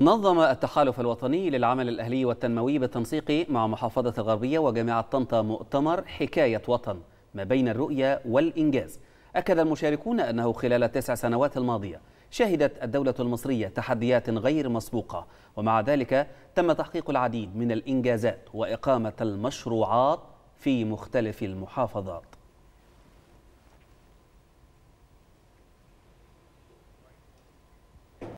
نظم التحالف الوطني للعمل الأهلي والتنموي بالتنسيق مع محافظة الغربية وجامعة طنطا مؤتمر حكاية وطن ما بين الرؤية والإنجاز أكد المشاركون أنه خلال التسع سنوات الماضية شهدت الدولة المصرية تحديات غير مسبوقة ومع ذلك تم تحقيق العديد من الإنجازات وإقامة المشروعات في مختلف المحافظات